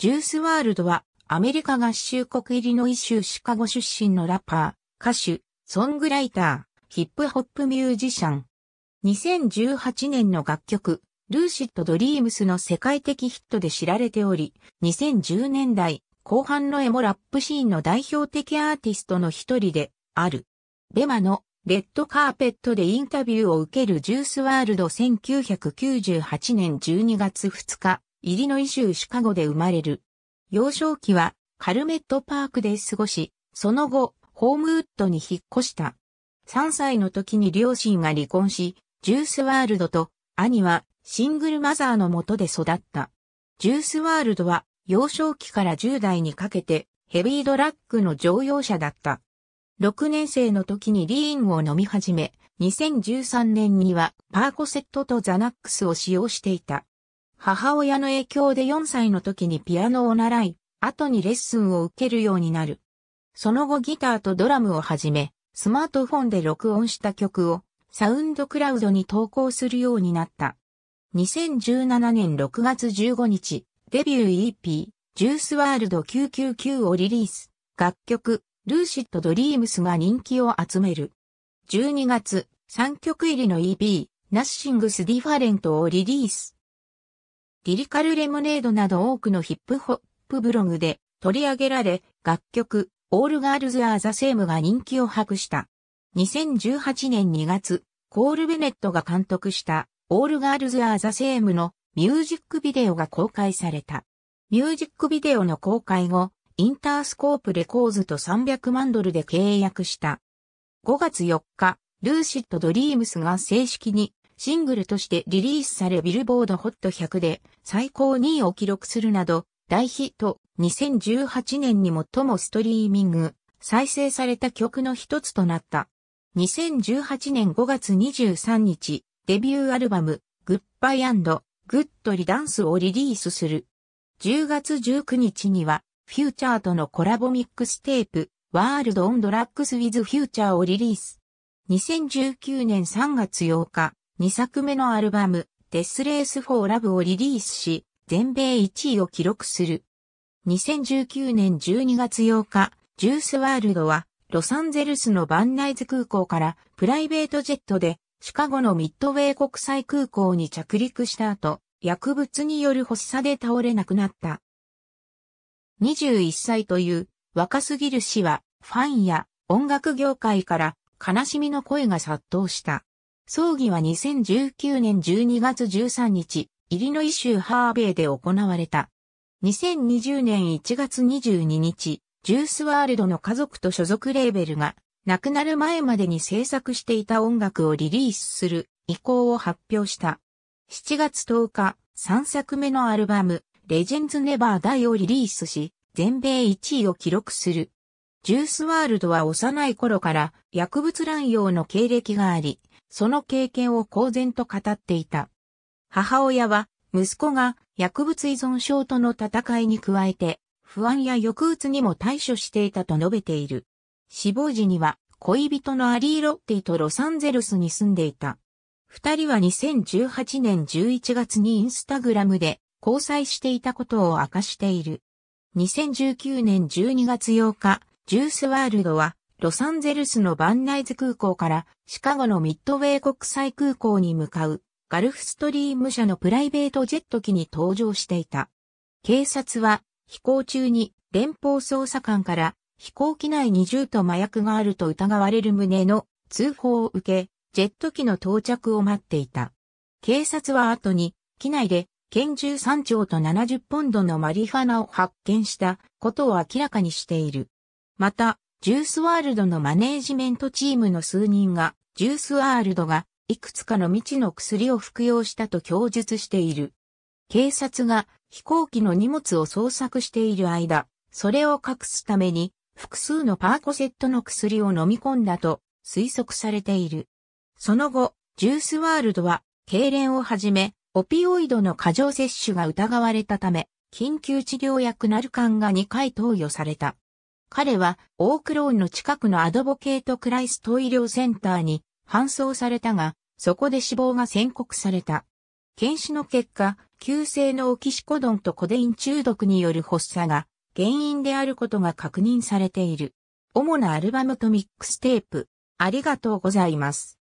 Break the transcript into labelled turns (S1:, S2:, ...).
S1: ジュースワールドは、アメリカ合衆国イリノイ州シカゴ出身のラッパー、歌手、ソングライター、ヒップホップミュージシャン。2018年の楽曲、ルーシッド・ドリームスの世界的ヒットで知られており、2010年代後半のエモラップシーンの代表的アーティストの一人である。ベマのレッドカーペットでインタビューを受けるジュースワールド1998年12月2日、イリノイ州シカゴで生まれる。幼少期はカルメットパークで過ごし、その後、ホームウッドに引っ越した。3歳の時に両親が離婚し、ジュースワールドと兄はシングルマザーのもとで育った。ジュースワールドは幼少期から10代にかけてヘビードラッグの乗用車だった。6年生の時にリーンを飲み始め、2013年にはパーコセットとザナックスを使用していた。母親の影響で4歳の時にピアノを習い、後にレッスンを受けるようになる。その後ギターとドラムをはじめ、スマートフォンで録音した曲をサウンドクラウドに投稿するようになった。2017年6月15日、デビュー EP、ジュースワールド999をリリース。楽曲、ルーシッドドリームスが人気を集める。12月、3曲入りの EP、ナッシングスディファレントをリリース。リリカルレモネードなど多くのヒップホップブログで取り上げられ、楽曲、オールガールズ・アー・ザ・セームが人気を博した。2018年2月、コール・ベネットが監督したオールガールズ・アー・ザ・セームのミュージックビデオが公開された。ミュージックビデオの公開後、インタースコープレコーズと300万ドルで契約した。5月4日、ルーシッド・ドリームスが正式にシングルとしてリリースされビルボードホット100で最高2位を記録するなど大ヒット2018年に最もストリーミング再生された曲の一つとなった。2018年5月23日デビューアルバムグッバイグッドリダンスをリリースする。10月19日にはフューチャーとのコラボミックステープワールドオンドラックスウィズフューチャーをリリース。2019年3月8日、2作目のアルバム、デスレース・フォー・ラブをリリースし、全米1位を記録する。2019年12月8日、ジュースワールドは、ロサンゼルスのバンナイズ空港からプライベートジェットでシカゴのミッドウェー国際空港に着陸した後、薬物による発作で倒れなくなった。21歳という若すぎる死はファンや音楽業界から悲しみの声が殺到した。葬儀は2019年12月13日、イリノイ州ハーベイで行われた。2020年1月22日、ジュースワールドの家族と所属レーベルが、亡くなる前までに制作していた音楽をリリースする意向を発表した。7月10日、3作目のアルバム、レジェンズ・ネバー・ダイをリリースし、全米1位を記録する。ジュースワールドは幼い頃から薬物乱用の経歴があり、その経験を公然と語っていた。母親は、息子が薬物依存症との戦いに加えて、不安や抑うつにも対処していたと述べている。死亡時には、恋人のアリー・ロッティとロサンゼルスに住んでいた。二人は2018年11月にインスタグラムで交際していたことを明かしている。2019年12月8日、ジュースワールドはロサンゼルスのバンナイズ空港からシカゴのミッドウェー国際空港に向かうガルフストリーム社のプライベートジェット機に搭乗していた。警察は飛行中に連邦捜査官から飛行機内に銃と麻薬があると疑われる旨の通報を受け、ジェット機の到着を待っていた。警察は後に機内で拳銃3丁と70ポンドのマリファナを発見したことを明らかにしている。また、ジュースワールドのマネージメントチームの数人が、ジュースワールドが、いくつかの未知の薬を服用したと供述している。警察が飛行機の荷物を捜索している間、それを隠すために、複数のパーコセットの薬を飲み込んだと推測されている。その後、ジュースワールドは、痙攣をはじめ、オピオイドの過剰摂取が疑われたため、緊急治療薬ナルカンが2回投与された。彼はオークローンの近くのアドボケートクライスト医療センターに搬送されたが、そこで死亡が宣告された。検視の結果、急性のオキシコドンとコデイン中毒による発作が原因であることが確認されている。主なアルバムとミックステープ、ありがとうございます。